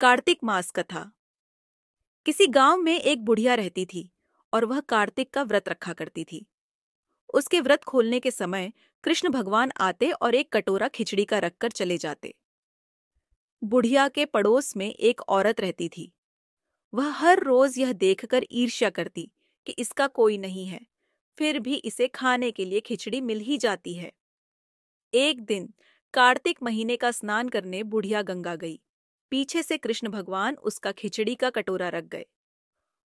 कार्तिक मास कथा किसी गांव में एक बुढ़िया रहती थी और वह कार्तिक का व्रत रखा करती थी उसके व्रत खोलने के समय कृष्ण भगवान आते और एक कटोरा खिचड़ी का रखकर चले जाते बुढ़िया के पड़ोस में एक औरत रहती थी वह हर रोज यह देखकर ईर्ष्या करती कि इसका कोई नहीं है फिर भी इसे खाने के लिए खिचड़ी मिल ही जाती है एक दिन कार्तिक महीने का स्नान करने बुढ़िया गंगा गई पीछे से कृष्ण भगवान उसका खिचड़ी का कटोरा रख गए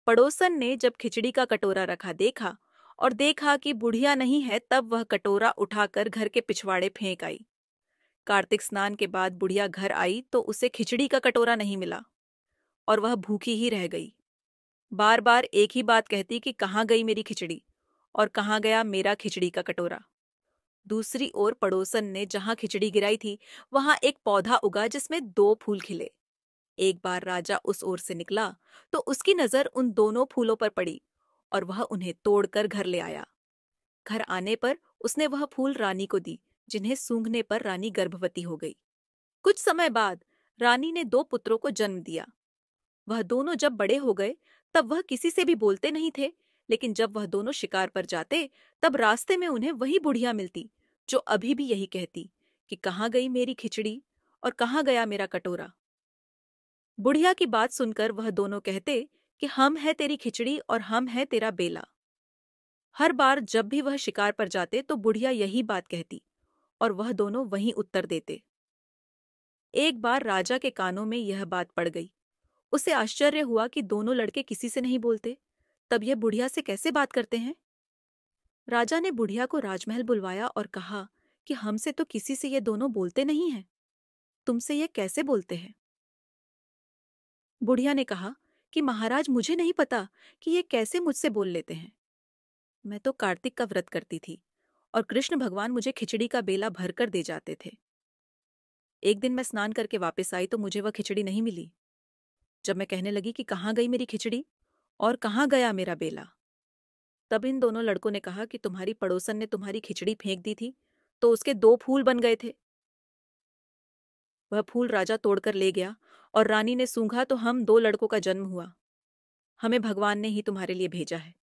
पड़ोसन ने जब खिचड़ी का कटोरा रखा देखा और देखा कि बुढ़िया नहीं है तब वह कटोरा उठाकर घर के पिछवाड़े फेंक आई कार्तिक स्नान के बाद बुढ़िया घर आई तो उसे खिचड़ी का कटोरा नहीं मिला और वह भूखी ही रह गई बार बार एक ही बात कहती कि कहाँ गई मेरी खिचड़ी और कहाँ गया मेरा खिचड़ी का कटोरा दूसरी ओर पड़ोसन ने जहां खिचड़ी गिराई थी वहां एक पौधा उगा जिसमें दो फूल खिले एक बार राजा उस ओर से निकला तो उसकी नजर उन दोनों फूलों पर पड़ी और वह उन्हें तोड़कर घर ले आया घर आने पर उसने वह फूल रानी को दी जिन्हें सूंघने पर रानी गर्भवती हो गई कुछ समय बाद रानी ने दो पुत्रों को जन्म दिया वह दोनों जब बड़े हो गए तब वह किसी से भी बोलते नहीं थे लेकिन जब वह दोनों शिकार पर जाते तब रास्ते में उन्हें वही बुढ़िया मिलती जो अभी भी यही कहती कि कहाँ गई मेरी खिचड़ी और कहाँ गया मेरा कटोरा बुढ़िया की बात सुनकर वह दोनों कहते कि हम है तेरी खिचड़ी और हम है तेरा बेला हर बार जब भी वह शिकार पर जाते तो बुढ़िया यही बात कहती और वह दोनों वहीं उत्तर देते एक बार राजा के कानों में यह बात पड़ गई उसे आश्चर्य हुआ कि दोनों लड़के किसी से नहीं बोलते तब यह बुढ़िया से कैसे बात करते हैं राजा ने बुढ़िया को राजमहल बुलवाया और कहा कि हमसे तो किसी से ये दोनों बोलते नहीं हैं तुमसे ये कैसे बोलते हैं बुढ़िया ने कहा कि महाराज मुझे नहीं पता कि ये कैसे मुझसे बोल लेते हैं मैं तो कार्तिक का व्रत करती थी और कृष्ण भगवान मुझे खिचड़ी का बेला भर कर दे जाते थे एक दिन मैं स्नान करके वापस आई तो मुझे वह खिचड़ी नहीं मिली जब मैं कहने लगी कि कहाँ गई मेरी खिचड़ी और कहाँ गया मेरा बेला तब इन दोनों लड़कों ने कहा कि तुम्हारी पड़ोसन ने तुम्हारी खिचड़ी फेंक दी थी तो उसके दो फूल बन गए थे वह फूल राजा तोड़कर ले गया और रानी ने सूंघा तो हम दो लड़कों का जन्म हुआ हमें भगवान ने ही तुम्हारे लिए भेजा है